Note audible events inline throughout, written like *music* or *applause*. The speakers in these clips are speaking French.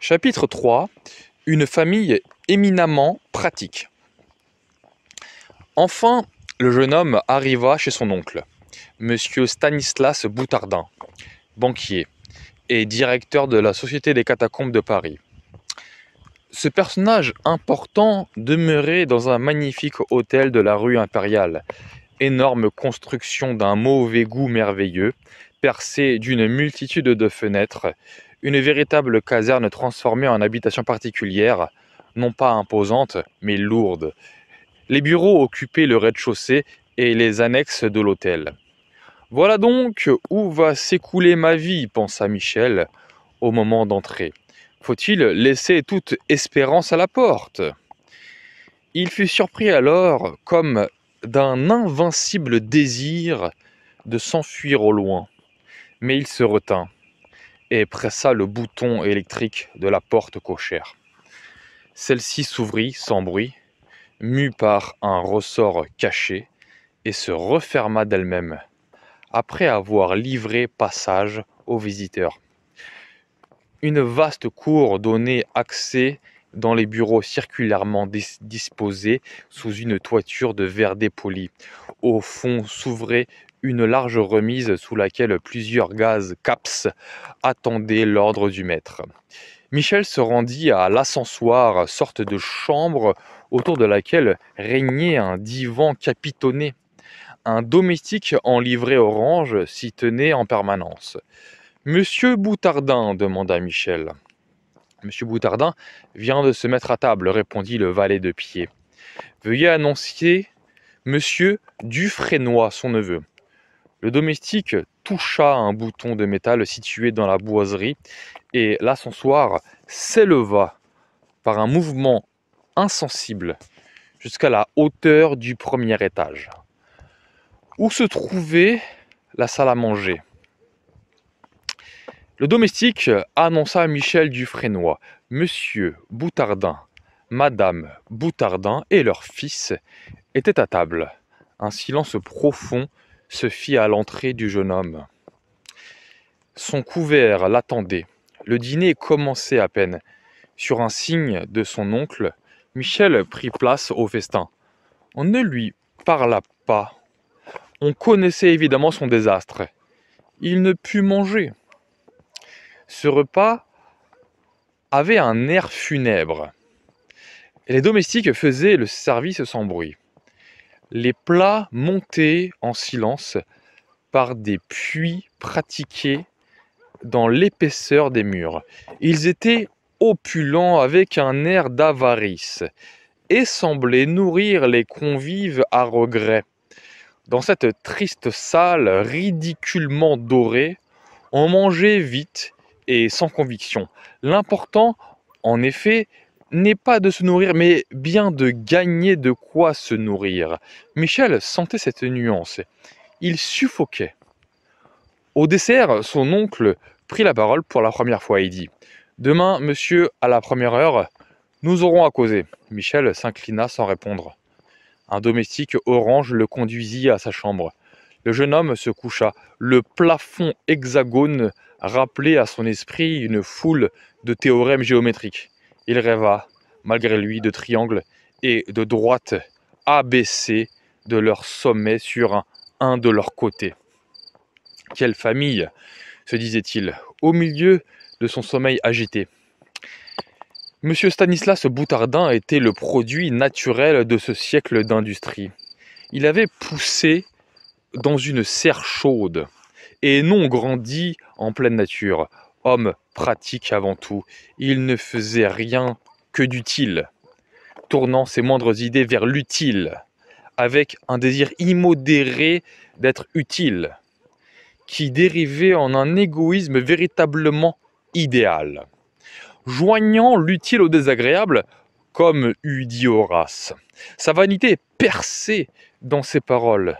Chapitre 3. Une famille éminemment pratique. Enfin, le jeune homme arriva chez son oncle, M. Stanislas Boutardin, banquier et directeur de la Société des Catacombes de Paris. Ce personnage important demeurait dans un magnifique hôtel de la rue impériale, énorme construction d'un mauvais goût merveilleux, percée d'une multitude de fenêtres, une véritable caserne transformée en habitation particulière, non pas imposante, mais lourde. Les bureaux occupaient le rez-de-chaussée et les annexes de l'hôtel. Voilà donc où va s'écouler ma vie, pensa Michel au moment d'entrer. Faut-il laisser toute espérance à la porte Il fut surpris alors comme d'un invincible désir de s'enfuir au loin. Mais il se retint et pressa le bouton électrique de la porte cochère. Celle-ci s'ouvrit sans bruit, mue par un ressort caché, et se referma d'elle-même, après avoir livré passage aux visiteurs. Une vaste cour donnait accès dans les bureaux circulairement disposés sous une toiture de verre dépoli. Au fond s'ouvrait une large remise sous laquelle plusieurs gaz CAPS attendaient l'ordre du maître. Michel se rendit à l'ascensoir, sorte de chambre autour de laquelle régnait un divan capitonné. Un domestique en livrée orange s'y tenait en permanence. Monsieur Boutardin demanda Michel. Monsieur Boutardin vient de se mettre à table, répondit le valet de pied. Veuillez annoncer Monsieur Dufresnoy, son neveu. Le domestique toucha un bouton de métal situé dans la boiserie et l'ascensoir s'éleva par un mouvement insensible jusqu'à la hauteur du premier étage, où se trouvait la salle à manger. Le domestique annonça à Michel Dufresnoy, Monsieur Boutardin, Madame Boutardin et leur fils étaient à table. Un silence profond se fit à l'entrée du jeune homme. Son couvert l'attendait. Le dîner commençait à peine. Sur un signe de son oncle, Michel prit place au festin. On ne lui parla pas. On connaissait évidemment son désastre. Il ne put manger. Ce repas avait un air funèbre. les domestiques faisaient le service sans bruit. Les plats montés en silence par des puits pratiqués dans l'épaisseur des murs. Ils étaient opulents avec un air d'avarice et semblaient nourrir les convives à regret. Dans cette triste salle ridiculement dorée, on mangeait vite et sans conviction. L'important, en effet, n'est pas de se nourrir, mais bien de gagner de quoi se nourrir. Michel sentait cette nuance. Il suffoquait. Au dessert, son oncle prit la parole pour la première fois et dit Demain, monsieur, à la première heure, nous aurons à causer. Michel s'inclina sans répondre. Un domestique orange le conduisit à sa chambre. Le jeune homme se coucha. Le plafond hexagone rappelait à son esprit une foule de théorèmes géométriques. Il rêva, malgré lui, de triangles et de droites abaissées de leur sommet sur un, un de leurs côtés. Quelle famille se disait-il, au milieu de son sommeil agité. Monsieur Stanislas Boutardin était le produit naturel de ce siècle d'industrie. Il avait poussé dans une serre chaude et non grandi en pleine nature, homme pratique avant tout, il ne faisait rien que d'utile, tournant ses moindres idées vers l'utile, avec un désir immodéré d'être utile, qui dérivait en un égoïsme véritablement idéal, joignant l'utile au désagréable, comme eût dit Horace. Sa vanité percée dans ses paroles,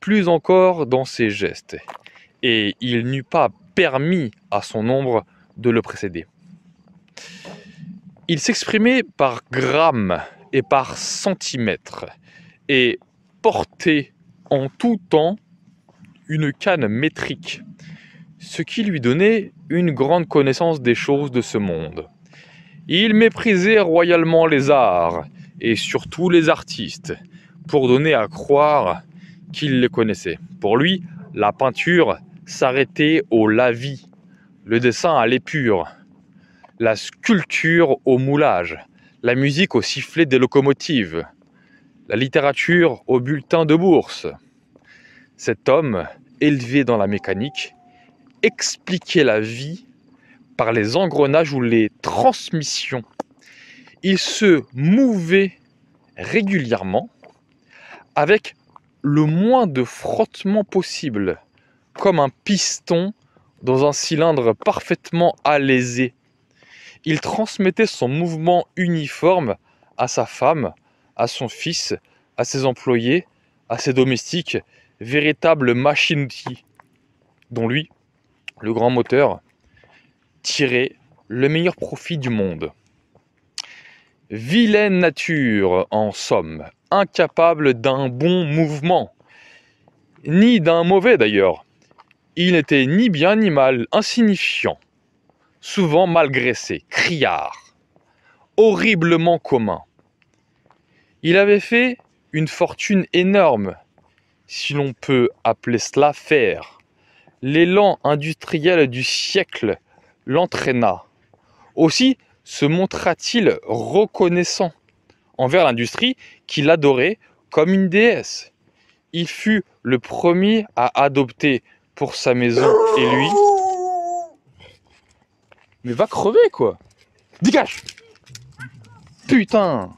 plus encore dans ses gestes, et il n'eut pas permis à son ombre de le précéder. Il s'exprimait par grammes et par centimètres et portait en tout temps une canne métrique, ce qui lui donnait une grande connaissance des choses de ce monde. Il méprisait royalement les arts et surtout les artistes pour donner à croire qu'il les connaissait. Pour lui, la peinture s'arrêter au lavis, le dessin à l'épure, la sculpture au moulage, la musique au sifflet des locomotives, la littérature au bulletin de bourse. Cet homme, élevé dans la mécanique, expliquait la vie par les engrenages ou les transmissions. Il se mouvait régulièrement avec le moins de frottement possible comme un piston dans un cylindre parfaitement alésé. Il transmettait son mouvement uniforme à sa femme, à son fils, à ses employés, à ses domestiques, véritable machine dont lui, le grand moteur, tirait le meilleur profit du monde. Vilaine nature, en somme, incapable d'un bon mouvement, ni d'un mauvais d'ailleurs il n'était ni bien ni mal, insignifiant, souvent mal graissé, criard, horriblement commun. Il avait fait une fortune énorme, si l'on peut appeler cela faire. L'élan industriel du siècle l'entraîna. Aussi se montra-t-il reconnaissant envers l'industrie qu'il adorait comme une déesse. Il fut le premier à adopter pour sa maison et lui. Mais va crever quoi Dégage Putain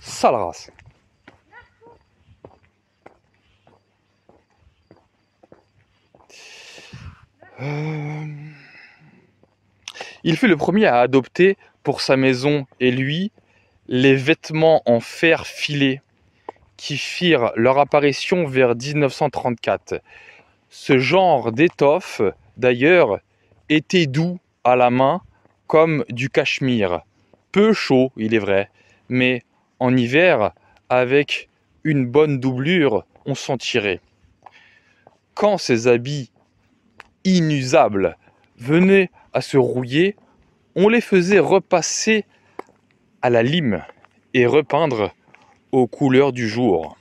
Sale race euh, Il fut le premier à adopter pour sa maison et lui les vêtements en fer filé qui firent leur apparition vers 1934. Ce genre d'étoffe, d'ailleurs, était doux à la main comme du cachemire. Peu chaud, il est vrai, mais en hiver, avec une bonne doublure, on s'en tirait. Quand ces habits inusables venaient à se rouiller, on les faisait repasser à la lime et repeindre aux couleurs du jour.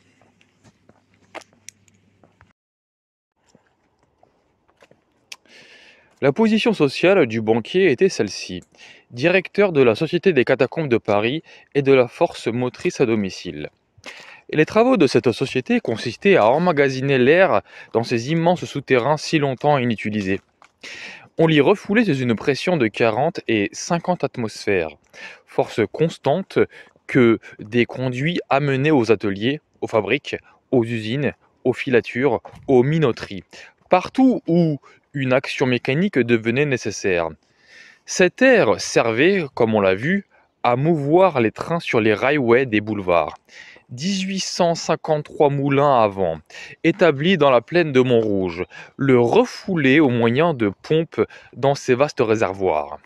La position sociale du banquier était celle-ci, directeur de la Société des catacombes de Paris et de la force motrice à domicile. les travaux de cette société consistaient à emmagasiner l'air dans ces immenses souterrains si longtemps inutilisés. On l'y refoulait sous une pression de 40 et 50 atmosphères, force constante que des conduits amenés aux ateliers, aux fabriques, aux usines, aux filatures, aux minoteries, partout où une action mécanique devenait nécessaire. Cette aire servait, comme on l'a vu, à mouvoir les trains sur les railways des boulevards. 1853 moulins à vent, établis dans la plaine de Montrouge, le refouler au moyen de pompes dans ses vastes réservoirs.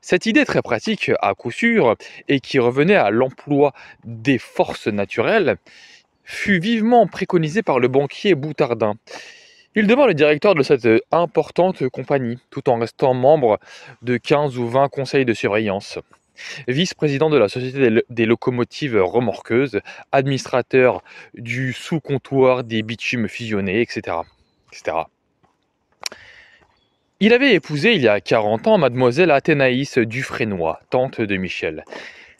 Cette idée très pratique, à coup sûr, et qui revenait à l'emploi des forces naturelles, fut vivement préconisée par le banquier Boutardin. Il devint le directeur de cette importante compagnie, tout en restant membre de 15 ou 20 conseils de surveillance vice-président de la Société des locomotives remorqueuses, administrateur du sous-comptoir des bitumes fusionnés, etc. etc. Il avait épousé il y a 40 ans mademoiselle Athénaïs Dufrénoy, tante de Michel.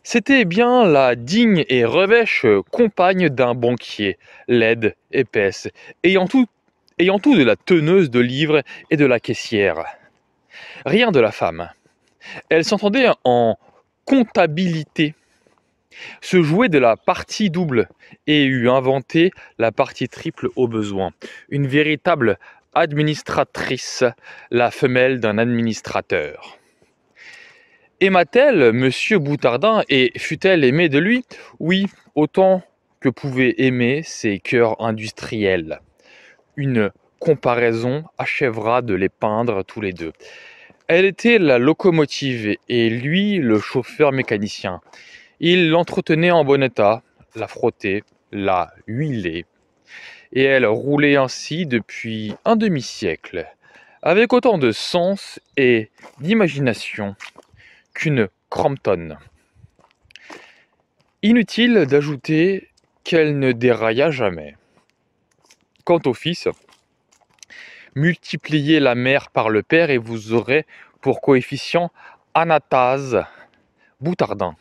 C'était bien la digne et revêche compagne d'un banquier, laide, épaisse, ayant tout, ayant tout de la teneuse de livres et de la caissière. Rien de la femme. Elle s'entendait en comptabilité. Se jouait de la partie double et eût inventé la partie triple au besoin. Une véritable administratrice, la femelle d'un administrateur. Aima-t-elle Monsieur Boutardin et fut-elle aimée de lui Oui, autant que pouvaient aimer ses cœurs industriels. Une comparaison achèvera de les peindre tous les deux. Elle était la locomotive et lui le chauffeur mécanicien. Il l'entretenait en bon état, la frottait, la huilait. Et elle roulait ainsi depuis un demi-siècle, avec autant de sens et d'imagination qu'une Crompton. Inutile d'ajouter qu'elle ne dérailla jamais. Quant au fils, multipliez la mère par le père et vous aurez pour coefficient Anatase Boutardin.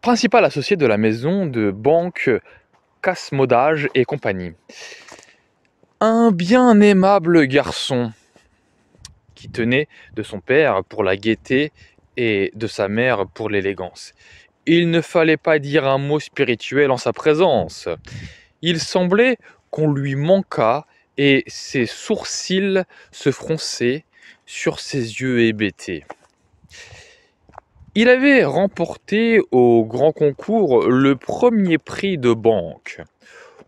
Principal associé de la maison de banque Casmodage et compagnie. Un bien aimable garçon qui tenait de son père pour la gaieté et de sa mère pour l'élégance. Il ne fallait pas dire un mot spirituel en sa présence. Il semblait qu'on lui manquât et ses sourcils se fronçaient sur ses yeux hébétés. Il avait remporté au grand concours le premier prix de banque.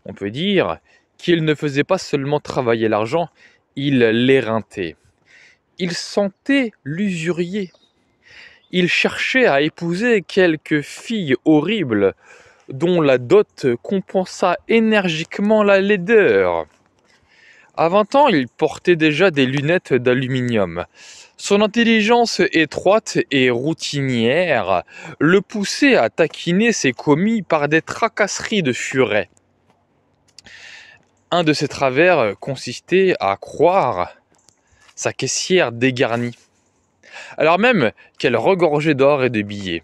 On peut dire qu'il ne faisait pas seulement travailler l'argent, il l'éreintait. Il sentait l'usurier. Il cherchait à épouser quelques filles horribles, dont la dot compensa énergiquement la laideur. À 20 ans, il portait déjà des lunettes d'aluminium. Son intelligence étroite et routinière le poussait à taquiner ses commis par des tracasseries de furet. Un de ses travers consistait à croire sa caissière dégarnie, alors même qu'elle regorgeait d'or et de billets.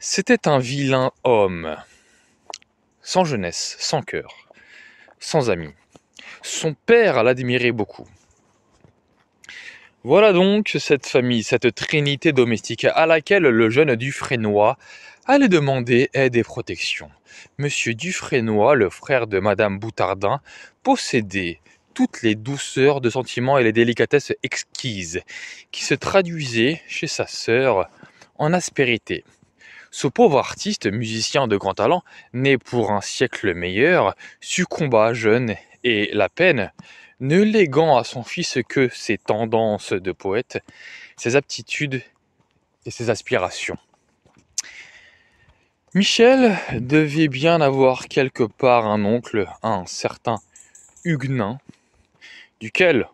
C'était un vilain homme, sans jeunesse, sans cœur, sans amis. Son père l'admirait beaucoup. Voilà donc cette famille, cette trinité domestique à laquelle le jeune Dufresnoy allait demander aide et protection. Monsieur Dufresnoy, le frère de Madame Boutardin, possédait toutes les douceurs de sentiments et les délicatesses exquises qui se traduisaient chez sa sœur en aspérité. Ce pauvre artiste, musicien de grand talent, né pour un siècle meilleur, succomba jeune et la peine, ne léguant à son fils que ses tendances de poète, ses aptitudes et ses aspirations. Michel devait bien avoir quelque part un oncle, un certain Huguenin, duquel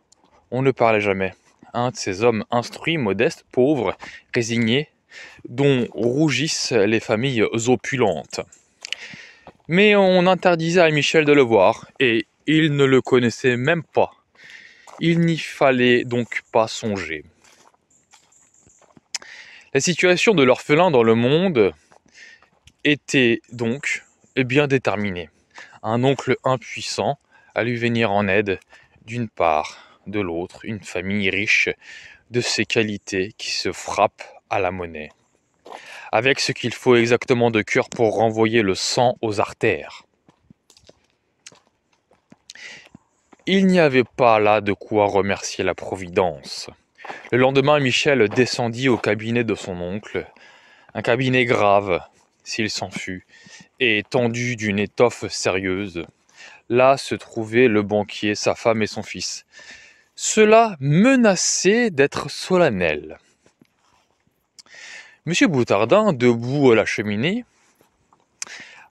on ne parlait jamais. Un de ces hommes instruits, modestes, pauvres, résignés, dont rougissent les familles opulentes. Mais on interdisait à Michel de le voir, et il ne le connaissait même pas. Il n'y fallait donc pas songer. La situation de l'orphelin dans le monde était donc eh bien déterminée. Un oncle impuissant à lui venir en aide d'une part, de l'autre, une famille riche de ses qualités qui se frappe à la monnaie. Avec ce qu'il faut exactement de cœur pour renvoyer le sang aux artères. Il n'y avait pas là de quoi remercier la Providence. Le lendemain, Michel descendit au cabinet de son oncle, un cabinet grave, s'il s'en fut, et tendu d'une étoffe sérieuse. Là se trouvaient le banquier, sa femme et son fils. Cela menaçait d'être solennel. Monsieur Boutardin, debout à la cheminée,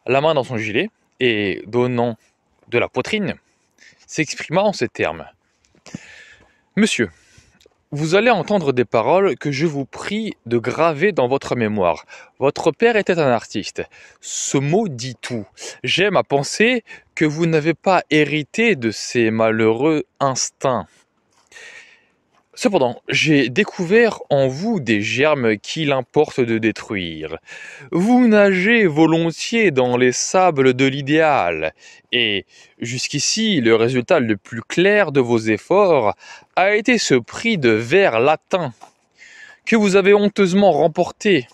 la main dans son gilet et donnant de la poitrine, s'exprima en ces termes. Monsieur, vous allez entendre des paroles que je vous prie de graver dans votre mémoire. Votre père était un artiste. Ce mot dit tout. J'aime à penser que vous n'avez pas hérité de ces malheureux instincts. Cependant, j'ai découvert en vous des germes qu'il importe de détruire. Vous nagez volontiers dans les sables de l'idéal, et jusqu'ici le résultat le plus clair de vos efforts a été ce prix de verre latin que vous avez honteusement remporté.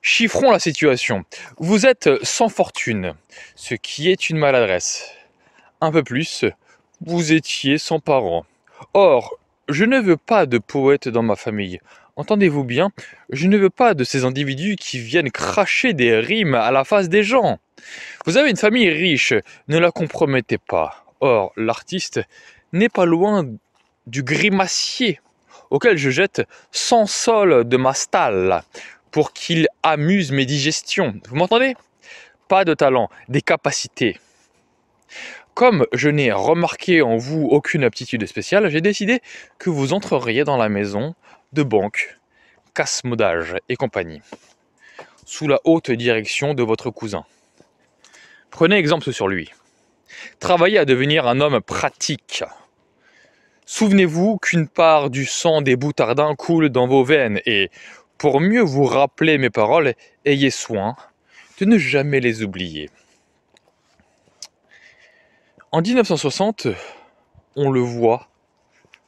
Chiffrons la situation. Vous êtes sans fortune, ce qui est une maladresse. Un peu plus, vous étiez sans parents. Or, je ne veux pas de poètes dans ma famille. Entendez-vous bien, je ne veux pas de ces individus qui viennent cracher des rimes à la face des gens. Vous avez une famille riche, ne la compromettez pas. Or, l'artiste n'est pas loin du grimacier auquel je jette 100 sols de ma stalle pour qu'il amuse mes digestions. Vous m'entendez Pas de talent, des capacités. Comme je n'ai remarqué en vous aucune aptitude spéciale, j'ai décidé que vous entreriez dans la maison de banque, casse-modage et compagnie, sous la haute direction de votre cousin. Prenez exemple sur lui. Travaillez à devenir un homme pratique. Souvenez-vous qu'une part du sang des boutardins coule dans vos veines et, pour mieux vous rappeler mes paroles, ayez soin de ne jamais les oublier. En 1960, on le voit,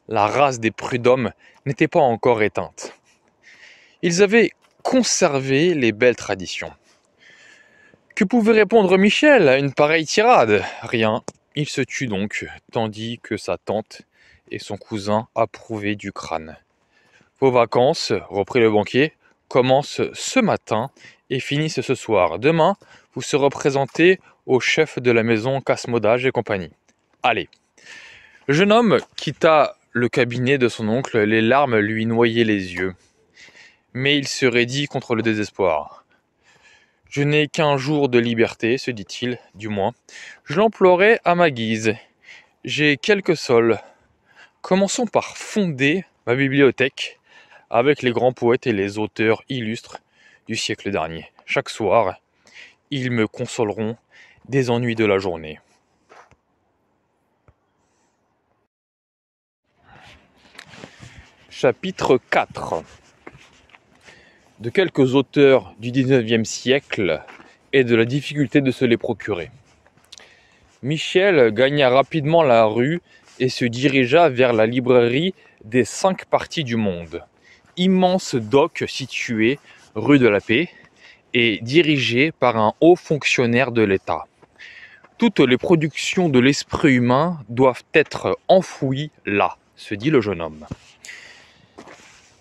la race des prud'hommes n'était pas encore éteinte. Ils avaient conservé les belles traditions. Que pouvait répondre Michel à une pareille tirade Rien. Il se tut donc, tandis que sa tante et son cousin approuvaient du crâne. Vos vacances, reprit le banquier, commencent ce matin et finissent ce soir. Demain, vous serez présenté au chef de la maison Casmodage et compagnie. Allez. Le jeune homme quitta le cabinet de son oncle, les larmes lui noyaient les yeux. Mais il se raidit contre le désespoir. Je n'ai qu'un jour de liberté, se dit-il, du moins. Je l'emploierai à ma guise. J'ai quelques sols. Commençons par fonder ma bibliothèque avec les grands poètes et les auteurs illustres du siècle dernier. Chaque soir, ils me consoleront des ennuis de la journée. Chapitre 4 De quelques auteurs du 19e siècle et de la difficulté de se les procurer. Michel gagna rapidement la rue et se dirigea vers la librairie des cinq parties du monde, immense doc situé rue de la Paix et dirigé par un haut fonctionnaire de l'État. Toutes les productions de l'esprit humain doivent être enfouies là, se dit le jeune homme.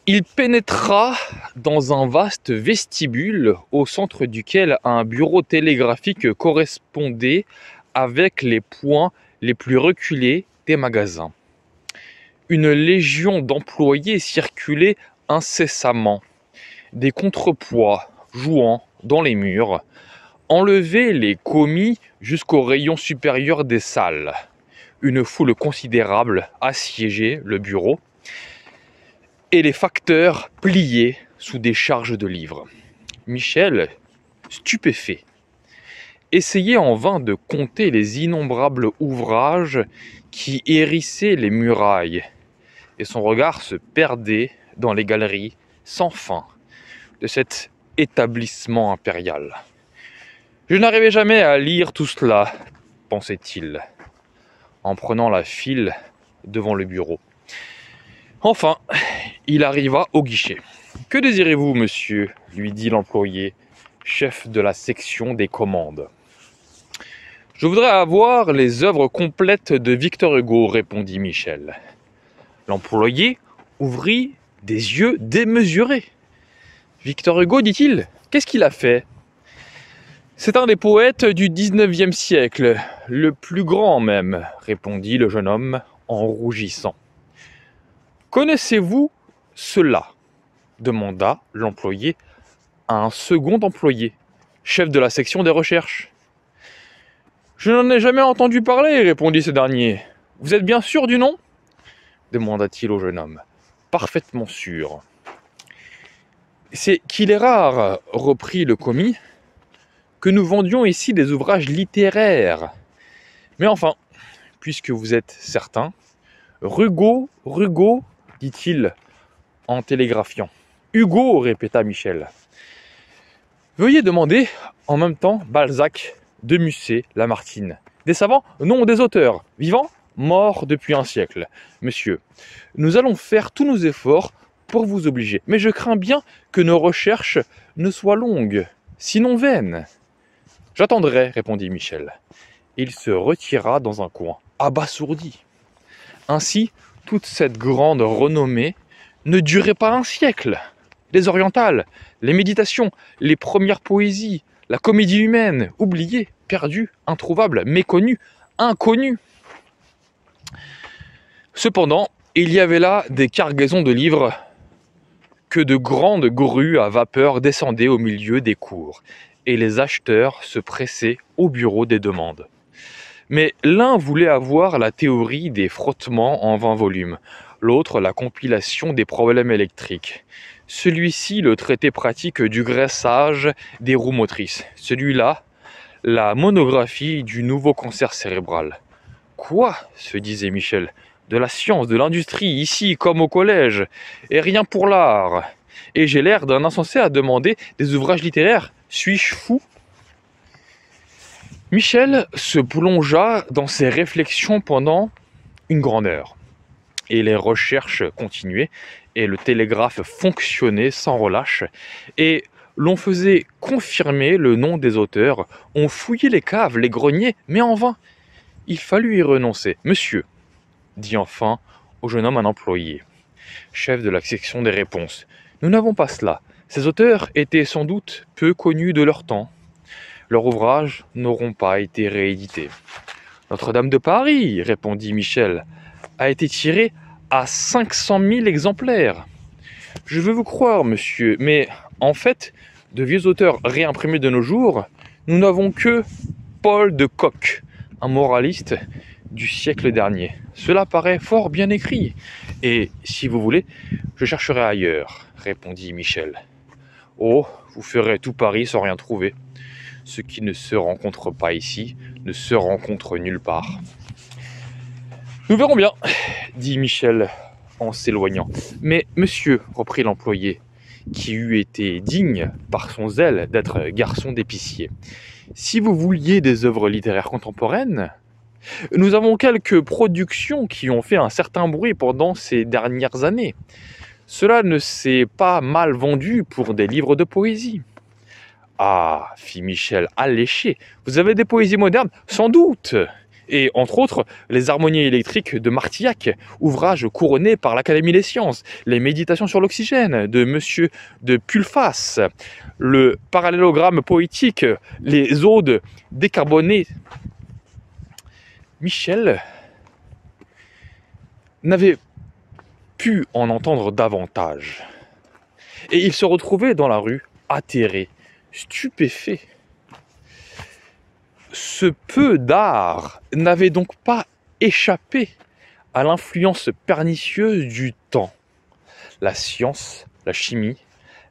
Il pénétra dans un vaste vestibule au centre duquel un bureau télégraphique correspondait avec les points les plus reculés des magasins. Une légion d'employés circulait incessamment, des contrepoids jouant dans les murs, enlever les commis jusqu'au rayon supérieur des salles. Une foule considérable assiégeait le bureau et les facteurs pliés sous des charges de livres. Michel, stupéfait, essayait en vain de compter les innombrables ouvrages qui hérissaient les murailles, et son regard se perdait dans les galeries sans fin de cet établissement impérial. Je n'arrivais jamais à lire tout cela, pensait-il, en prenant la file devant le bureau. Enfin, il arriva au guichet. Que désirez-vous, monsieur lui dit l'employé, chef de la section des commandes. Je voudrais avoir les œuvres complètes de Victor Hugo, répondit Michel. L'employé ouvrit des yeux démesurés. Victor Hugo, dit-il, qu'est-ce qu'il a fait c'est un des poètes du 19e siècle, le plus grand même, répondit le jeune homme en rougissant. Connaissez-vous cela demanda l'employé à un second employé, chef de la section des recherches. Je n'en ai jamais entendu parler, répondit ce dernier. Vous êtes bien sûr du nom demanda-t-il au jeune homme. Parfaitement sûr. C'est qu'il est rare, reprit le commis, que nous vendions ici des ouvrages littéraires. Mais enfin, puisque vous êtes certain, Rugo, Rugo, dit-il en télégraphiant. Hugo, répéta Michel. Veuillez demander en même temps Balzac, de Musset, Lamartine. Des savants Non, des auteurs. Vivants Morts depuis un siècle. Monsieur, nous allons faire tous nos efforts pour vous obliger. Mais je crains bien que nos recherches ne soient longues, sinon vaines. J'attendrai, répondit Michel. Il se retira dans un coin, abasourdi. Ainsi, toute cette grande renommée ne durait pas un siècle. Les orientales, les méditations, les premières poésies, la comédie humaine, oubliées, perdues, introuvables, méconnues, inconnues. Cependant, il y avait là des cargaisons de livres que de grandes grues à vapeur descendaient au milieu des cours et les acheteurs se pressaient au bureau des demandes. Mais l'un voulait avoir la théorie des frottements en 20 volumes, l'autre la compilation des problèmes électriques, celui-ci le traité pratique du graissage des roues motrices, celui-là la monographie du nouveau cancer cérébral. Quoi se disait Michel. De la science, de l'industrie, ici comme au collège, et rien pour l'art. Et j'ai l'air d'un insensé à demander des ouvrages littéraires suis-je fou Michel se plongea dans ses réflexions pendant une grande heure. Et les recherches continuaient, et le télégraphe fonctionnait sans relâche, et l'on faisait confirmer le nom des auteurs, on fouillait les caves, les greniers, mais en vain. Il fallut y renoncer. Monsieur, dit enfin au jeune homme un employé, chef de la section des réponses, nous n'avons pas cela. Ces auteurs étaient sans doute peu connus de leur temps. Leurs ouvrages n'auront pas été réédités. Notre-Dame de Paris, répondit Michel, a été tirée à 500 000 exemplaires. Je veux vous croire, monsieur, mais en fait, de vieux auteurs réimprimés de nos jours, nous n'avons que Paul de Koch, un moraliste du siècle dernier. Cela paraît fort bien écrit, et si vous voulez, je chercherai ailleurs, répondit Michel. « Oh, vous ferez tout Paris sans rien trouver. Ce qui ne se rencontre pas ici ne se rencontre nulle part. Nous verrons bien, dit Michel en s'éloignant. Mais monsieur, reprit l'employé, qui eût été digne, par son zèle, d'être garçon d'épicier, si vous vouliez des œuvres littéraires contemporaines, nous avons quelques productions qui ont fait un certain bruit pendant ces dernières années. Cela ne s'est pas mal vendu pour des livres de poésie. Ah, fit Michel, alléché, vous avez des poésies modernes Sans doute et entre autres les harmonies électriques de Martillac, ouvrage couronné par l'Académie des sciences, les méditations sur l'oxygène de monsieur de Pulfas, le parallélogramme poétique, les odes décarbonées. Michel n'avait en entendre davantage. Et il se retrouvait dans la rue, atterré, stupéfait. Ce peu d'art n'avait donc pas échappé à l'influence pernicieuse du temps. La science, la chimie,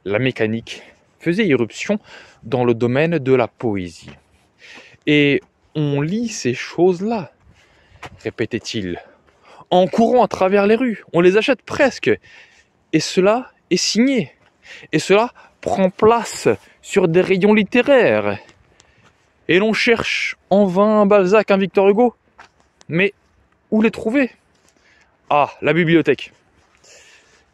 la mécanique faisaient irruption dans le domaine de la poésie. Et on lit ces choses-là, répétait-il en courant à travers les rues. On les achète presque. Et cela est signé. Et cela prend place sur des rayons littéraires. Et l'on cherche en vain un Balzac, un Victor Hugo. Mais où les trouver Ah, la bibliothèque.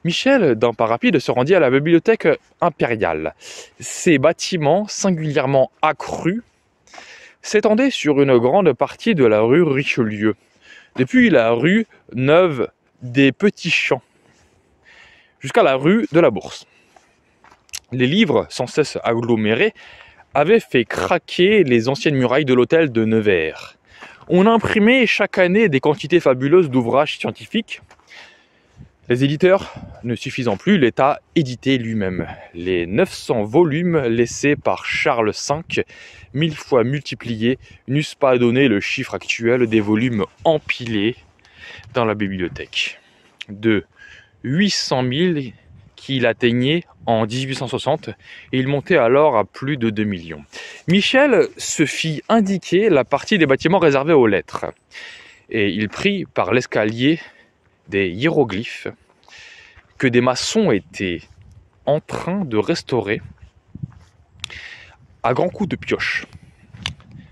Michel, d'un pas rapide, se rendit à la bibliothèque impériale. Ces bâtiments, singulièrement accrus, s'étendaient sur une grande partie de la rue Richelieu depuis la rue Neuve des Petits Champs jusqu'à la rue de la Bourse. Les livres, sans cesse agglomérés, avaient fait craquer les anciennes murailles de l'hôtel de Nevers. On imprimait chaque année des quantités fabuleuses d'ouvrages scientifiques, les éditeurs ne suffisant plus, l'État édité lui-même les 900 volumes laissés par Charles V, mille fois multipliés, n'eussent pas donné le chiffre actuel des volumes empilés dans la bibliothèque. De 800 000 qu'il atteignait en 1860 et il montait alors à plus de 2 millions. Michel se fit indiquer la partie des bâtiments réservés aux lettres et il prit par l'escalier des hiéroglyphes que des maçons étaient en train de restaurer à grands coups de pioche.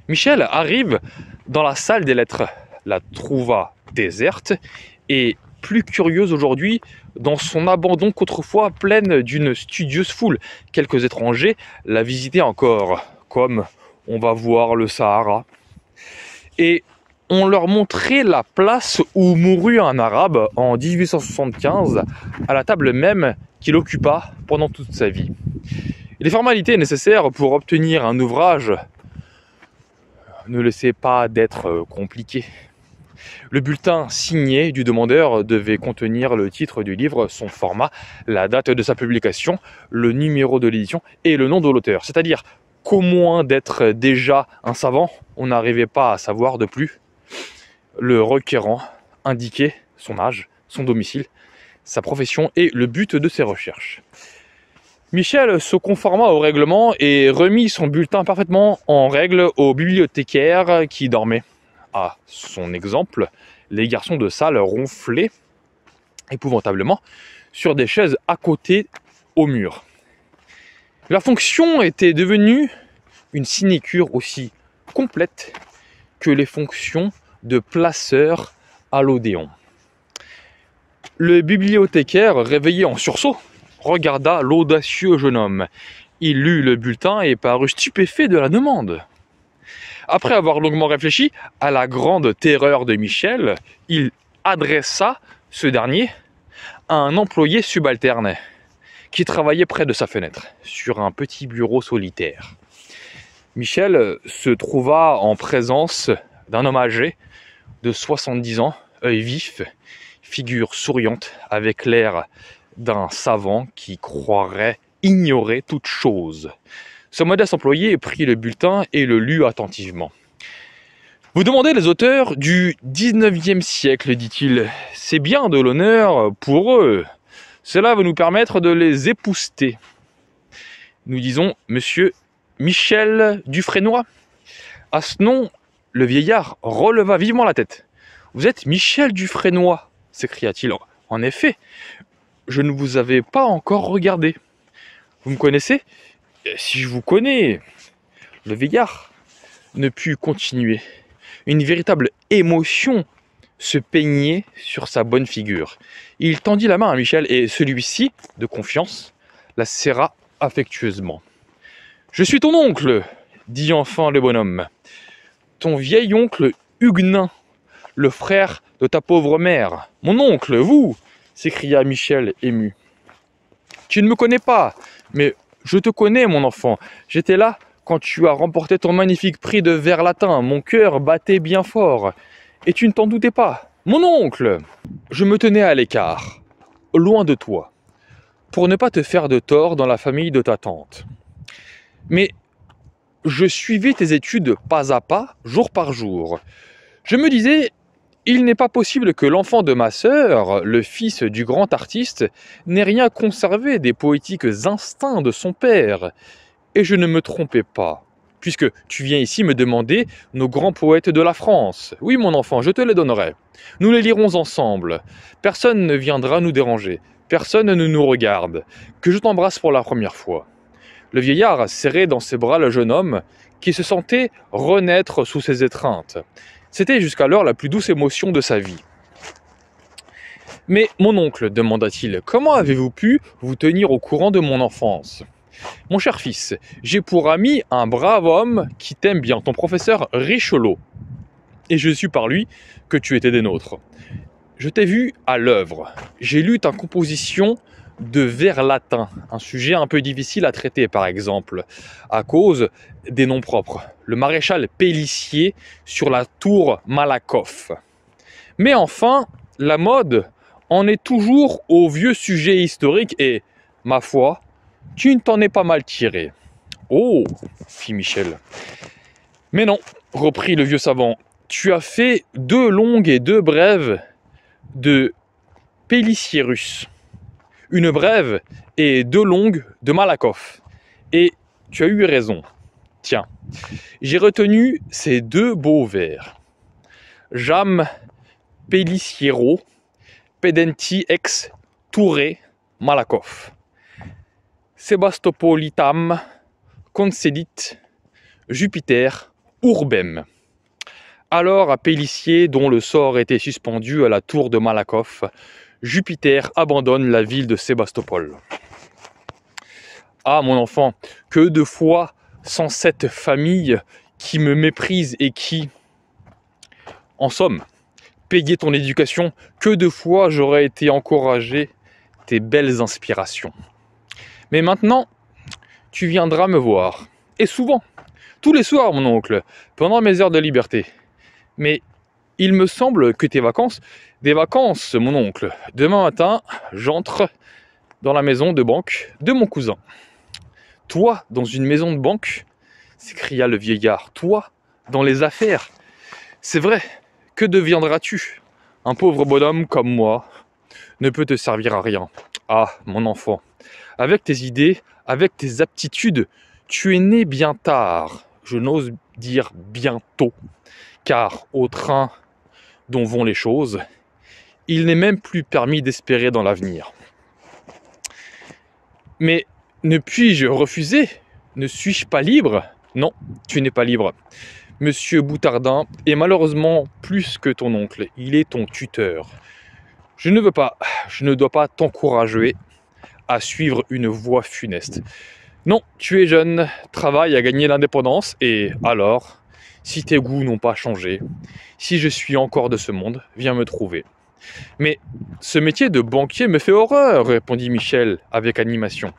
Michel arrive dans la salle des lettres, la trouva déserte et plus curieuse aujourd'hui dans son abandon qu'autrefois pleine d'une studieuse foule. Quelques étrangers la visitaient encore, comme on va voir le Sahara. Et on leur montrait la place où mourut un arabe en 1875, à la table même qu'il occupa pendant toute sa vie. Les formalités nécessaires pour obtenir un ouvrage ne laissaient pas d'être compliquées. Le bulletin signé du demandeur devait contenir le titre du livre, son format, la date de sa publication, le numéro de l'édition et le nom de l'auteur. C'est-à-dire qu'au moins d'être déjà un savant, on n'arrivait pas à savoir de plus le requérant indiquait son âge, son domicile, sa profession et le but de ses recherches. Michel se conforma au règlement et remit son bulletin parfaitement en règle au bibliothécaire qui dormait. À son exemple, les garçons de salle ronflaient épouvantablement sur des chaises à côté au mur. La fonction était devenue une sinécure aussi complète que les fonctions de placeur à l'Odéon. Le bibliothécaire, réveillé en sursaut, regarda l'audacieux jeune homme. Il lut le bulletin et parut stupéfait de la demande. Après avoir longuement réfléchi à la grande terreur de Michel, il adressa ce dernier à un employé subalterne qui travaillait près de sa fenêtre, sur un petit bureau solitaire. Michel se trouva en présence d'un homme âgé, de 70 ans, œil vif, figure souriante, avec l'air d'un savant qui croirait ignorer toute chose. Ce modeste employé prit le bulletin et le lut attentivement. Vous demandez les auteurs du 19e siècle, dit-il. C'est bien de l'honneur pour eux. Cela va nous permettre de les épouster. Nous disons Monsieur Michel Dufresnoy. À ce nom, le vieillard releva vivement la tête. Vous êtes Michel Dufresnoy s'écria-t-il. En effet, je ne vous avais pas encore regardé. Vous me connaissez Si je vous connais. Le vieillard ne put continuer. Une véritable émotion se peignait sur sa bonne figure. Il tendit la main à Michel et celui-ci, de confiance, la serra affectueusement. Je suis ton oncle, dit enfin le bonhomme ton vieil oncle Huguenin, le frère de ta pauvre mère. Mon oncle, vous s'écria Michel ému. Tu ne me connais pas, mais je te connais, mon enfant. J'étais là quand tu as remporté ton magnifique prix de vers latin. Mon cœur battait bien fort. Et tu ne t'en doutais pas. Mon oncle Je me tenais à l'écart, loin de toi, pour ne pas te faire de tort dans la famille de ta tante. Mais je suivais tes études pas à pas, jour par jour. Je me disais, il n'est pas possible que l'enfant de ma sœur, le fils du grand artiste, n'ait rien conservé des poétiques instincts de son père. Et je ne me trompais pas, puisque tu viens ici me demander nos grands poètes de la France. Oui, mon enfant, je te les donnerai. Nous les lirons ensemble. Personne ne viendra nous déranger. Personne ne nous regarde. Que je t'embrasse pour la première fois. Le vieillard serrait dans ses bras le jeune homme, qui se sentait renaître sous ses étreintes. C'était jusqu'alors la plus douce émotion de sa vie. Mais mon oncle, demanda-t-il, comment avez-vous pu vous tenir au courant de mon enfance Mon cher fils, j'ai pour ami un brave homme qui t'aime bien, ton professeur Richelot. Et je suis par lui que tu étais des nôtres. Je t'ai vu à l'œuvre. J'ai lu ta composition de vers latin, un sujet un peu difficile à traiter par exemple, à cause des noms propres. Le maréchal Pélissier sur la tour Malakoff. Mais enfin, la mode en est toujours au vieux sujet historique et, ma foi, tu ne t'en es pas mal tiré. Oh, fit Michel. Mais non, reprit le vieux savant, tu as fait deux longues et deux brèves de Pélissier russe une brève et deux longues de Malakoff. Et tu as eu raison. Tiens, j'ai retenu ces deux beaux vers. Jam Pellissiero, Pedenti ex Touré Malakoff. Sebastopolitam concedit Jupiter urbem. Alors à Pélissier, dont le sort était suspendu à la tour de Malakoff, Jupiter abandonne la ville de Sébastopol. Ah mon enfant, que de fois sans cette famille qui me méprise et qui, en somme, payait ton éducation, que de fois j'aurais été encouragé tes belles inspirations. Mais maintenant, tu viendras me voir. Et souvent, tous les soirs, mon oncle, pendant mes heures de liberté. Mais il me semble que tes vacances, des vacances, mon oncle. Demain matin, j'entre dans la maison de banque de mon cousin. Toi, dans une maison de banque s'écria le vieillard. Toi, dans les affaires. C'est vrai, que deviendras-tu Un pauvre bonhomme comme moi ne peut te servir à rien. Ah, mon enfant, avec tes idées, avec tes aptitudes, tu es né bien tard, je n'ose dire bientôt, car au train dont vont les choses, il n'est même plus permis d'espérer dans l'avenir. Mais ne puis-je refuser Ne suis-je pas libre Non, tu n'es pas libre. Monsieur Boutardin est malheureusement plus que ton oncle, il est ton tuteur. Je ne veux pas, je ne dois pas t'encourager à suivre une voie funeste. Non, tu es jeune, travaille à gagner l'indépendance, et alors, si tes goûts n'ont pas changé, si je suis encore de ce monde, viens me trouver. Mais ce métier de banquier me fait horreur, répondit Michel avec animation.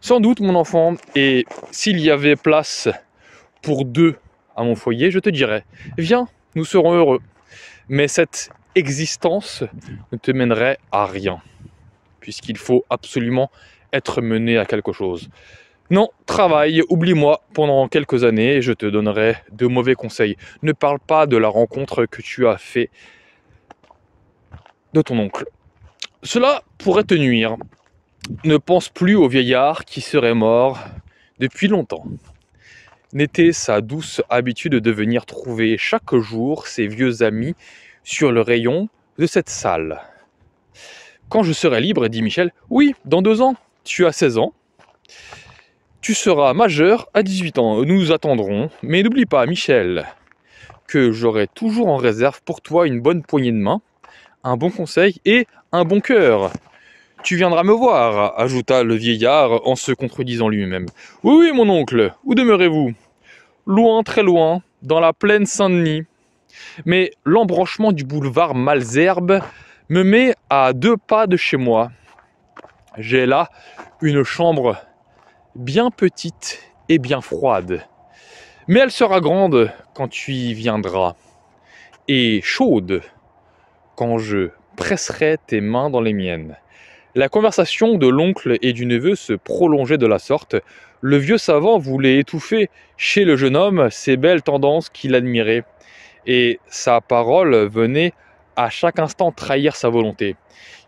Sans doute, mon enfant, et s'il y avait place pour deux à mon foyer, je te dirais, viens, nous serons heureux. Mais cette existence ne te mènerait à rien, puisqu'il faut absolument être mené à quelque chose. Non, travaille, oublie-moi pendant quelques années et je te donnerai de mauvais conseils. Ne parle pas de la rencontre que tu as faite de ton oncle. Cela pourrait te nuire. Ne pense plus au vieillard qui serait mort depuis longtemps. N'était sa douce habitude de venir trouver chaque jour ses vieux amis sur le rayon de cette salle. Quand je serai libre, dit Michel, oui, dans deux ans, tu as 16 ans. Tu seras majeur à 18 ans, nous attendrons. Mais n'oublie pas, Michel, que j'aurai toujours en réserve pour toi une bonne poignée de main un bon conseil et un bon cœur. Tu viendras me voir, ajouta le vieillard en se contredisant lui-même. Oui, oui, mon oncle, où demeurez-vous Loin, très loin, dans la plaine Saint-Denis. Mais l'embranchement du boulevard Malzerbe me met à deux pas de chez moi. J'ai là une chambre bien petite et bien froide. Mais elle sera grande quand tu y viendras. Et chaude quand je presserai tes mains dans les miennes. La conversation de l'oncle et du neveu se prolongeait de la sorte. Le vieux savant voulait étouffer chez le jeune homme ces belles tendances qu'il admirait, et sa parole venait à chaque instant trahir sa volonté.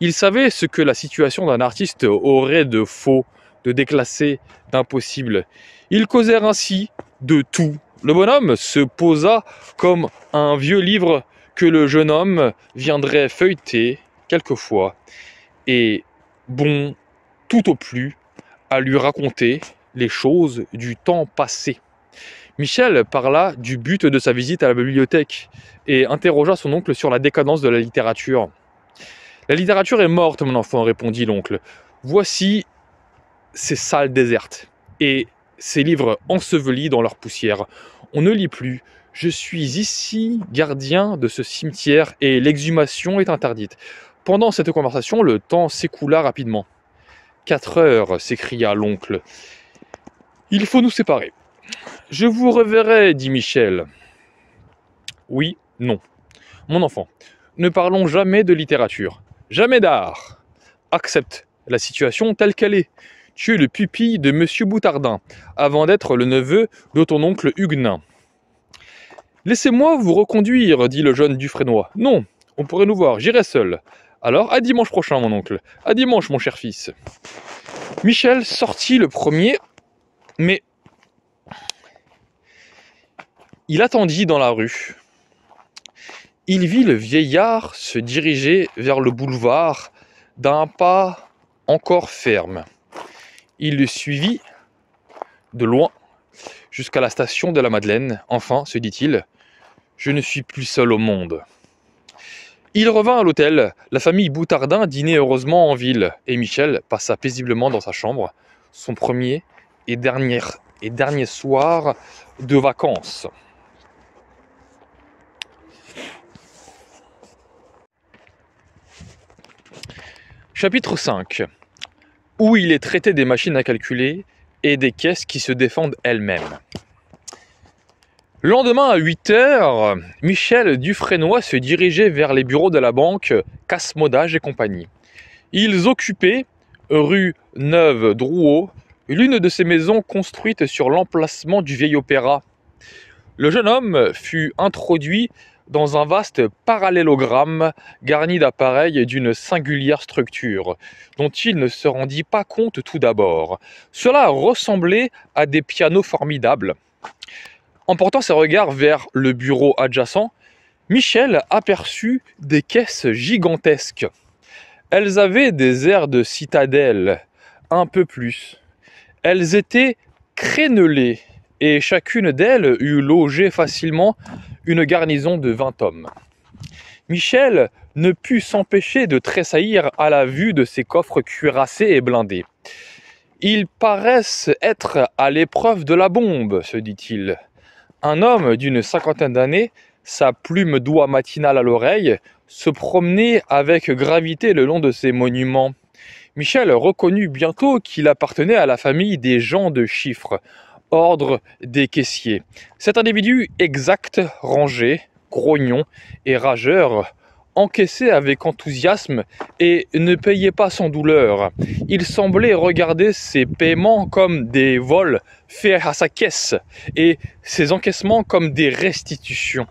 Il savait ce que la situation d'un artiste aurait de faux, de déclassé, d'impossible. Ils causèrent ainsi de tout. Le bonhomme se posa comme un vieux livre que le jeune homme viendrait feuilleter quelquefois et bon tout au plus à lui raconter les choses du temps passé. Michel parla du but de sa visite à la bibliothèque et interrogea son oncle sur la décadence de la littérature. La littérature est morte, mon enfant, répondit l'oncle. Voici ces salles désertes et ces livres ensevelis dans leur poussière. On ne lit plus, je suis ici gardien de ce cimetière et l'exhumation est interdite. Pendant cette conversation, le temps s'écoula rapidement. Quatre heures, s'écria l'oncle. Il faut nous séparer. Je vous reverrai, dit Michel. Oui, non. Mon enfant, ne parlons jamais de littérature, jamais d'art. Accepte la situation telle qu'elle est. Tu es le pupille de Monsieur Boutardin, avant d'être le neveu de ton oncle Huguenin. Laissez-moi vous reconduire, dit le jeune Dufrénois. Non, on pourrait nous voir, j'irai seul. Alors, à dimanche prochain, mon oncle. À dimanche, mon cher fils. Michel sortit le premier, mais il attendit dans la rue. Il vit le vieillard se diriger vers le boulevard d'un pas encore ferme. Il le suivit de loin jusqu'à la station de la Madeleine. Enfin, se dit-il, je ne suis plus seul au monde. Il revint à l'hôtel. La famille Boutardin dînait heureusement en ville, et Michel passa paisiblement dans sa chambre, son premier et dernier, et dernier soir de vacances. Chapitre 5 Où il est traité des machines à calculer et des caisses qui se défendent elles-mêmes lendemain à 8h, Michel Dufresnoy se dirigeait vers les bureaux de la banque Casmodage et compagnie. Ils occupaient rue Neuve-Drouot, l'une de ces maisons construites sur l'emplacement du vieil opéra. Le jeune homme fut introduit dans un vaste parallélogramme garni d'appareils et d'une singulière structure, dont il ne se rendit pas compte tout d'abord. Cela ressemblait à des pianos formidables. En portant ses regards vers le bureau adjacent, Michel aperçut des caisses gigantesques. Elles avaient des airs de citadelle, un peu plus. Elles étaient crénelées et chacune d'elles eût logé facilement une garnison de vingt hommes. Michel ne put s'empêcher de tressaillir à la vue de ces coffres cuirassés et blindés. Ils paraissent être à l'épreuve de la bombe, se dit-il. Un homme d'une cinquantaine d'années, sa plume d'oie matinale à l'oreille, se promenait avec gravité le long de ces monuments. Michel reconnut bientôt qu'il appartenait à la famille des gens de chiffres, ordre des caissiers. Cet individu exact, rangé, grognon et rageur encaissait avec enthousiasme et ne payait pas sans douleur. Il semblait regarder ses paiements comme des vols faits à sa caisse et ses encaissements comme des restitutions.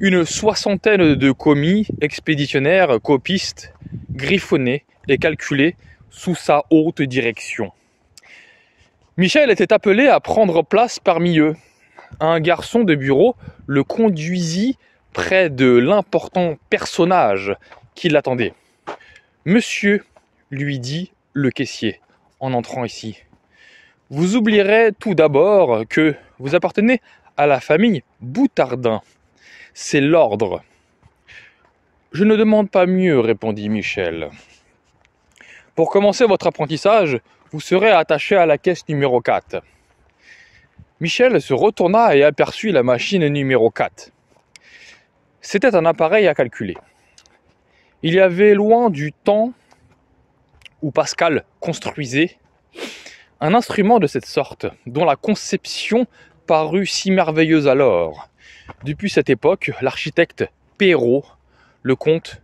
Une soixantaine de commis, expéditionnaires, copistes, griffonnés et calculés sous sa haute direction. Michel était appelé à prendre place parmi eux. Un garçon de bureau le conduisit près de l'important personnage qui l'attendait. Monsieur, lui dit le caissier en entrant ici, vous oublierez tout d'abord que vous appartenez à la famille Boutardin. C'est l'ordre. Je ne demande pas mieux, répondit Michel. Pour commencer votre apprentissage, vous serez attaché à la caisse numéro 4. Michel se retourna et aperçut la machine numéro 4. C'était un appareil à calculer. Il y avait loin du temps où Pascal construisait un instrument de cette sorte, dont la conception parut si merveilleuse alors. Depuis cette époque, l'architecte Perrault, le comte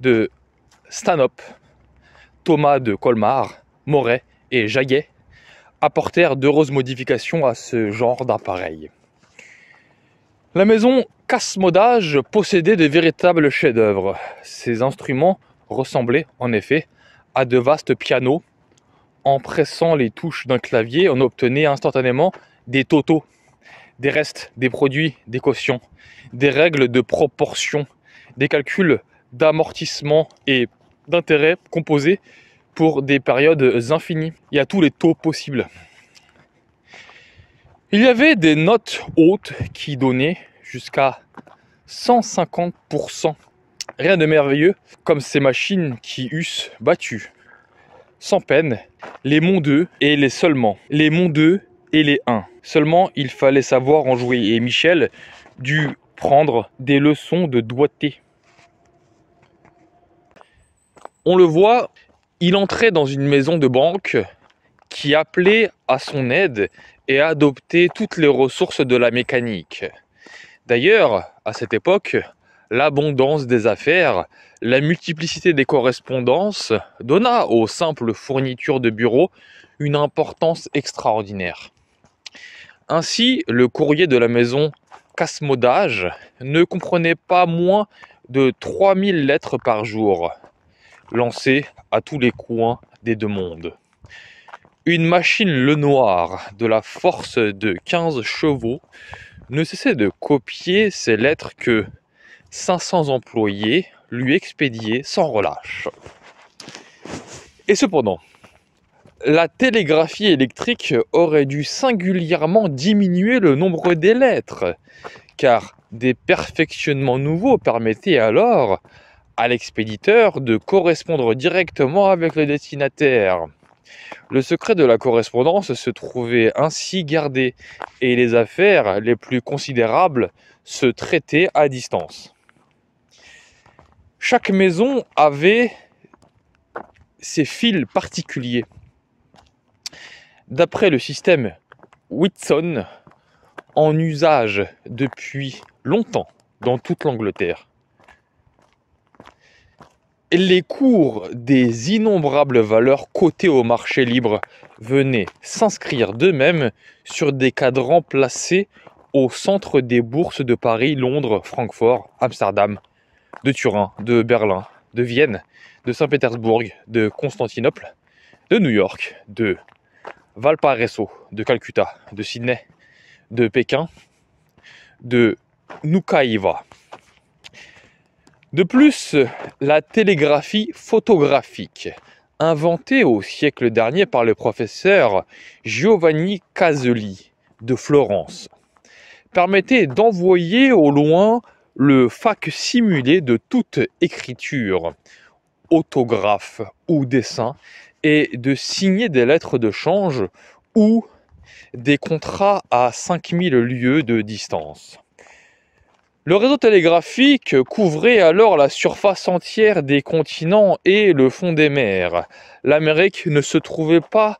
de Stanhope, Thomas de Colmar, Moret et Jaguet apportèrent d'heureuses modifications à ce genre d'appareil. La maison Casmodage possédait de véritables chefs-d'œuvre. Ces instruments ressemblaient en effet à de vastes pianos. En pressant les touches d'un clavier, on obtenait instantanément des totaux, des restes, des produits, des cautions, des règles de proportion, des calculs d'amortissement et d'intérêt composés pour des périodes infinies. Il y a tous les taux possibles. Il y avait des notes hautes qui donnaient jusqu'à 150%. Rien de merveilleux, comme ces machines qui eussent battu, sans peine, les mondeux et les seulement, les monts et les uns. Seulement, il fallait savoir en jouer, et Michel dut prendre des leçons de doigté. On le voit, il entrait dans une maison de banque qui appelait à son aide et adopter toutes les ressources de la mécanique. D'ailleurs, à cette époque, l'abondance des affaires, la multiplicité des correspondances donna aux simples fournitures de bureaux une importance extraordinaire. Ainsi, le courrier de la maison Casmodage ne comprenait pas moins de 3000 lettres par jour, lancées à tous les coins des deux mondes. Une machine noir de la force de 15 chevaux ne cessait de copier ces lettres que 500 employés lui expédiaient sans relâche. Et cependant, la télégraphie électrique aurait dû singulièrement diminuer le nombre des lettres, car des perfectionnements nouveaux permettaient alors à l'expéditeur de correspondre directement avec le destinataire. Le secret de la correspondance se trouvait ainsi gardé et les affaires les plus considérables se traitaient à distance. Chaque maison avait ses fils particuliers. D'après le système Whitson, en usage depuis longtemps dans toute l'Angleterre, les cours des innombrables valeurs cotées au marché libre venaient s'inscrire d'eux-mêmes sur des cadrans placés au centre des bourses de Paris, Londres, Francfort, Amsterdam, de Turin, de Berlin, de Vienne, de Saint-Pétersbourg, de Constantinople, de New York, de Valparaiso, de Calcutta, de Sydney, de Pékin, de Nukaiva, de plus, la télégraphie photographique, inventée au siècle dernier par le professeur Giovanni Caselli de Florence, permettait d'envoyer au loin le fac simulé de toute écriture, autographe ou dessin, et de signer des lettres de change ou des contrats à 5000 lieues de distance. Le réseau télégraphique couvrait alors la surface entière des continents et le fond des mers. L'Amérique ne se trouvait pas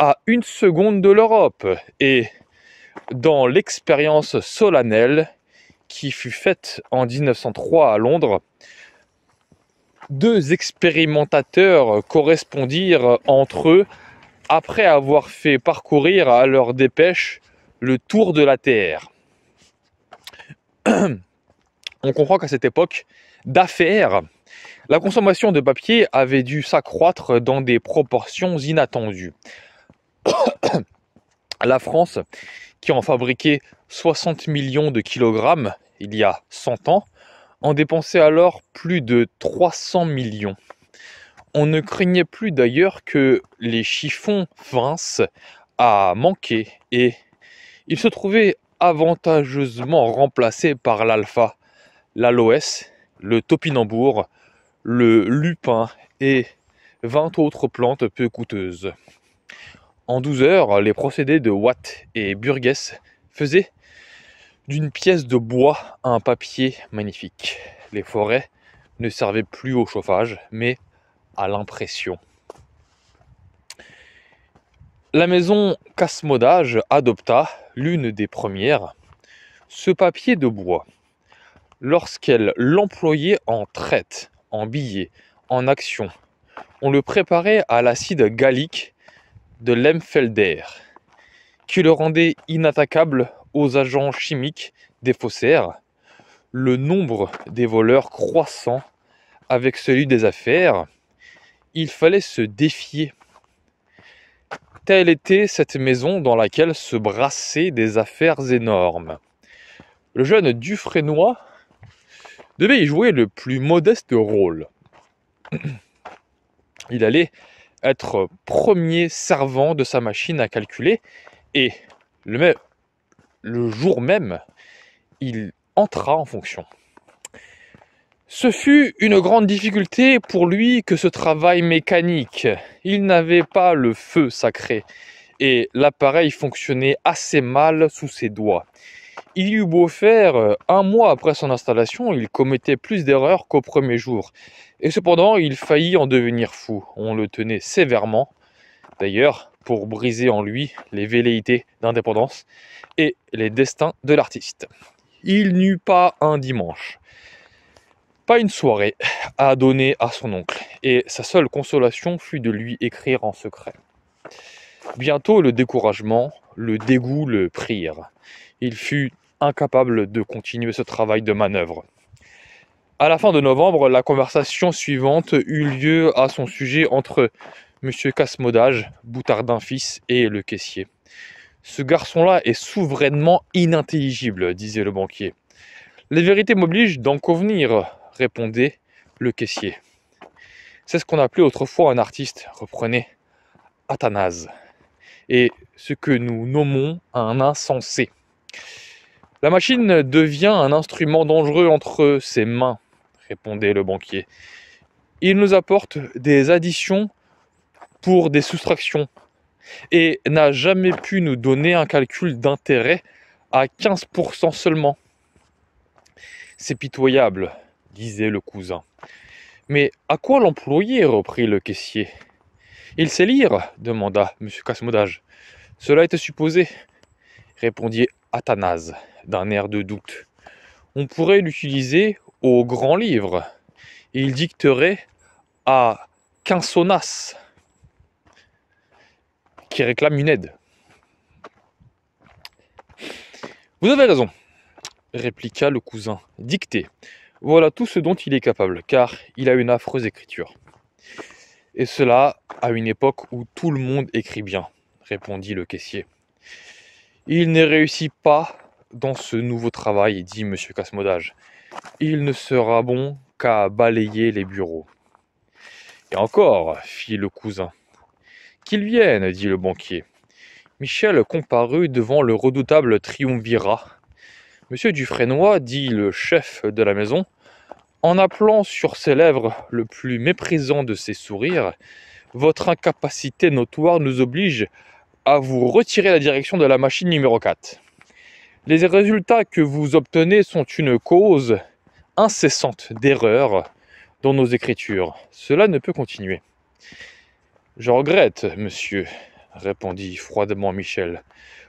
à une seconde de l'Europe et dans l'expérience solennelle qui fut faite en 1903 à Londres, deux expérimentateurs correspondirent entre eux après avoir fait parcourir à leur dépêche le tour de la Terre. *clears throat* on comprend qu'à cette époque d'affaires, la consommation de papier avait dû s'accroître dans des proportions inattendues. *coughs* la France, qui en fabriquait 60 millions de kilogrammes il y a 100 ans, en dépensait alors plus de 300 millions. On ne craignait plus d'ailleurs que les chiffons vinssent à manquer et ils se trouvaient avantageusement remplacés par l'alpha, l'aloès, le topinambour, le lupin et 20 autres plantes peu coûteuses. En 12 heures, les procédés de Watt et Burgess faisaient d'une pièce de bois un papier magnifique. Les forêts ne servaient plus au chauffage, mais à l'impression. La maison Casmodage adopta, l'une des premières, ce papier de bois lorsqu'elle l'employait en traite, en billets, en actions. On le préparait à l'acide gallique de l'Emfelder, qui le rendait inattaquable aux agents chimiques des faussaires. Le nombre des voleurs croissant avec celui des affaires, il fallait se défier. Telle était cette maison dans laquelle se brassaient des affaires énormes. Le jeune Dufresnois, devait y jouer le plus modeste rôle. *clears throat* Il allait être premier servant de sa machine à calculer et le, le jour même, il entra en fonction. Ce fut une grande difficulté pour lui que ce travail mécanique. Il n'avait pas le feu sacré et l'appareil fonctionnait assez mal sous ses doigts. Il eut beau faire, euh, un mois après son installation, il commettait plus d'erreurs qu'au premier jour. Et cependant, il faillit en devenir fou. On le tenait sévèrement, d'ailleurs, pour briser en lui les velléités d'indépendance et les destins de l'artiste. Il n'eut pas un dimanche, pas une soirée à donner à son oncle, et sa seule consolation fut de lui écrire en secret. Bientôt le découragement, le dégoût le prirent il fut incapable de continuer ce travail de manœuvre. À la fin de novembre, la conversation suivante eut lieu à son sujet entre M. Casmodage, Boutardin fils, et le caissier. Ce garçon-là est souverainement inintelligible, disait le banquier. Les vérités m'obligent d'en convenir, répondait le caissier. C'est ce qu'on appelait autrefois un artiste, reprenait Athanase, et ce que nous nommons un insensé. La machine devient un instrument dangereux entre ses mains, répondait le banquier. Il nous apporte des additions pour des soustractions et n'a jamais pu nous donner un calcul d'intérêt à 15% seulement. C'est pitoyable, disait le cousin. Mais à quoi l'employer reprit le caissier. Il sait lire demanda M. Casmodage. Cela était supposé, répondit Athanase, d'un air de doute. On pourrait l'utiliser au grand livre. Et il dicterait à Quinsonas, qui réclame une aide. Vous avez raison, répliqua le cousin. dicté. Voilà tout ce dont il est capable, car il a une affreuse écriture. Et cela à une époque où tout le monde écrit bien, répondit le caissier. Il ne réussit pas dans ce nouveau travail, dit M. Casmodage. Il ne sera bon qu'à balayer les bureaux. Et encore, fit le cousin. Qu'il vienne, dit le banquier. Michel comparut devant le redoutable triumvirat. Monsieur Dufresnoy, dit le chef de la maison, en appelant sur ses lèvres le plus méprisant de ses sourires, votre incapacité notoire nous oblige vous retirer la direction de la machine numéro 4. Les résultats que vous obtenez sont une cause incessante d'erreurs dans nos écritures. Cela ne peut continuer. Je regrette, monsieur, répondit froidement Michel.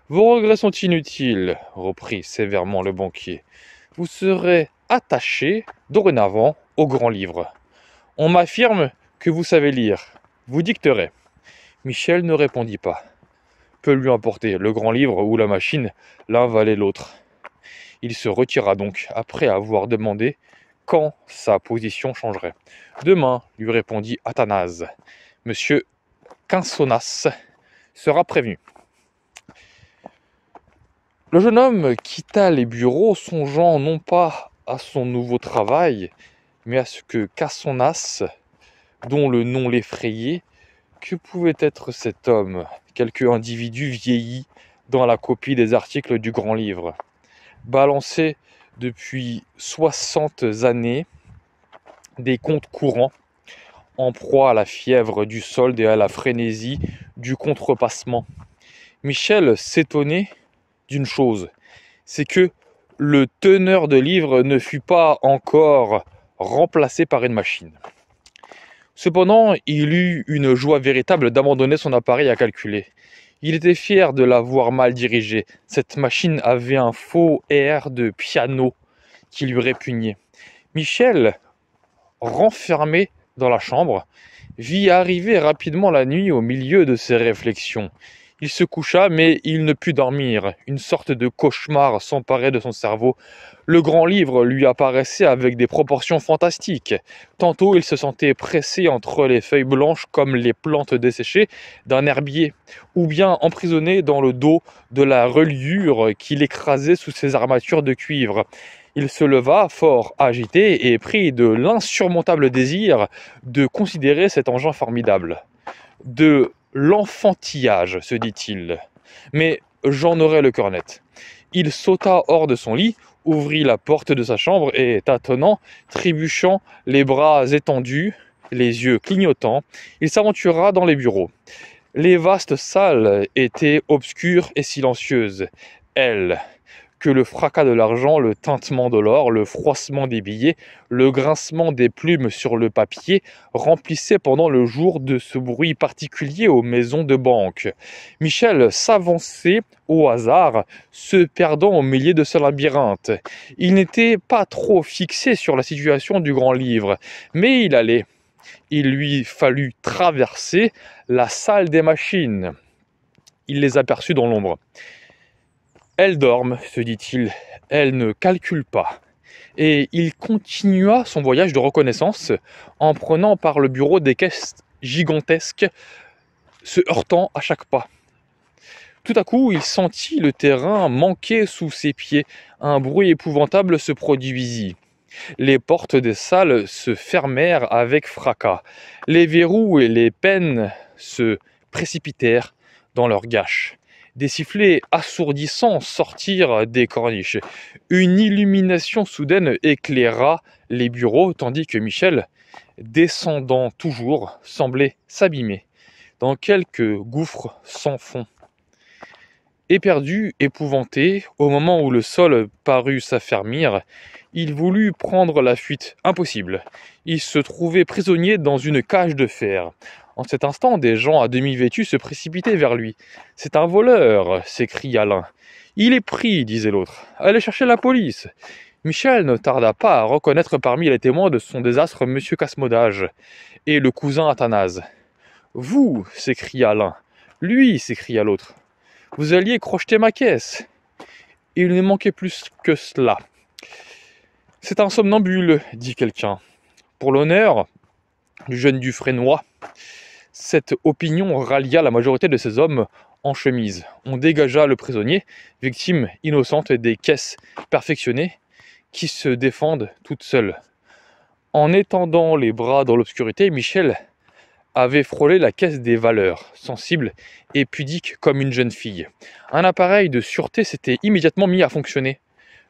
Vos regrets sont inutiles, reprit sévèrement le banquier. Vous serez attaché dorénavant au grand livre. On m'affirme que vous savez lire. Vous dicterez. Michel ne répondit pas lui importer, le grand livre ou la machine, l'un valait l'autre. Il se retira donc, après avoir demandé quand sa position changerait. Demain, lui répondit Athanase. Monsieur Quinsonas sera prévenu. Le jeune homme quitta les bureaux, songeant non pas à son nouveau travail, mais à ce que Cassonas, dont le nom l'effrayait, que pouvait être cet homme, quelque individu vieilli dans la copie des articles du grand livre, balancé depuis 60 années des comptes courants, en proie à la fièvre du solde et à la frénésie du contrepassement. Michel s'étonnait d'une chose, c'est que le teneur de livres ne fut pas encore remplacé par une machine. Cependant, il eut une joie véritable d'abandonner son appareil à calculer. Il était fier de l'avoir mal dirigé. Cette machine avait un faux air de piano qui lui répugnait. Michel, renfermé dans la chambre, vit arriver rapidement la nuit au milieu de ses réflexions. Il se coucha, mais il ne put dormir. Une sorte de cauchemar s'emparait de son cerveau. Le grand livre lui apparaissait avec des proportions fantastiques. Tantôt il se sentait pressé entre les feuilles blanches comme les plantes desséchées d'un herbier, ou bien emprisonné dans le dos de la reliure qu'il écrasait sous ses armatures de cuivre. Il se leva fort agité et pris de l'insurmontable désir de considérer cet engin formidable de l'enfantillage, se dit-il. Mais j'en aurai le cœur net. Il sauta hors de son lit, ouvrit la porte de sa chambre et, tâtonnant, trébuchant, les bras étendus, les yeux clignotants, il s'aventura dans les bureaux. Les vastes salles étaient obscures et silencieuses. Elle, que le fracas de l'argent, le tintement de l'or, le froissement des billets, le grincement des plumes sur le papier remplissaient pendant le jour de ce bruit particulier aux maisons de banque. Michel s'avançait au hasard, se perdant au milieu de ce labyrinthe. Il n'était pas trop fixé sur la situation du grand livre, mais il allait. Il lui fallut traverser la salle des machines. Il les aperçut dans l'ombre. « Elle dorme, se dit-il, elle ne calcule pas. Et il continua son voyage de reconnaissance en prenant par le bureau des caisses gigantesques, se heurtant à chaque pas. Tout à coup, il sentit le terrain manquer sous ses pieds. Un bruit épouvantable se produisit. Les portes des salles se fermèrent avec fracas. Les verrous et les peines se précipitèrent dans leurs gâches des sifflets assourdissants sortirent des corniches. Une illumination soudaine éclaira les bureaux, tandis que Michel, descendant toujours, semblait s'abîmer dans quelque gouffre sans fond. Éperdu, épouvanté, au moment où le sol parut s'affermir, il voulut prendre la fuite. Impossible. Il se trouvait prisonnier dans une cage de fer. En cet instant, des gens à demi vêtus se précipitaient vers lui. C'est un voleur s'écria l'un. Il est pris, disait l'autre. Allez chercher la police. Michel ne tarda pas à reconnaître parmi les témoins de son désastre M. Casmodage et le cousin Athanase. Vous s'écria l'un. Lui s'écria l'autre. Vous alliez crocheter ma caisse. Il ne manquait plus que cela. C'est un somnambule, dit quelqu'un. Pour l'honneur du jeune Dufresnois. Cette opinion rallia la majorité de ces hommes en chemise. On dégagea le prisonnier, victime innocente des caisses perfectionnées qui se défendent toutes seules. En étendant les bras dans l'obscurité, Michel avait frôlé la caisse des valeurs, sensible et pudique comme une jeune fille. Un appareil de sûreté s'était immédiatement mis à fonctionner.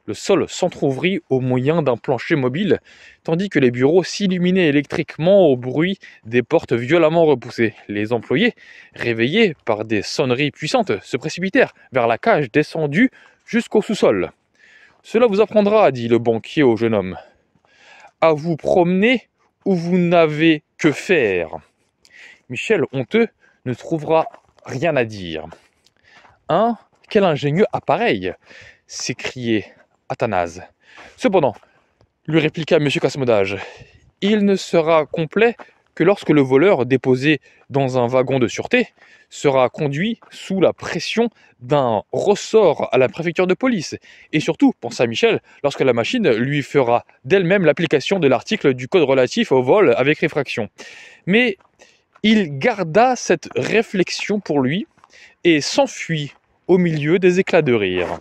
Le sol s'entr'ouvrit au moyen d'un plancher mobile, tandis que les bureaux s'illuminaient électriquement au bruit des portes violemment repoussées. Les employés, réveillés par des sonneries puissantes, se précipitèrent vers la cage descendue jusqu'au sous-sol. Cela vous apprendra, dit le banquier au jeune homme, à vous promener où vous n'avez que faire. Michel, honteux, ne trouvera rien à dire. Hein Quel ingénieux appareil s'écriait Athanase. Cependant, lui répliqua M. Casmodage, il ne sera complet que lorsque le voleur déposé dans un wagon de sûreté sera conduit sous la pression d'un ressort à la préfecture de police. Et surtout, pensa Michel, lorsque la machine lui fera d'elle-même l'application de l'article du code relatif au vol avec réfraction. Mais il garda cette réflexion pour lui et s'enfuit au milieu des éclats de rire.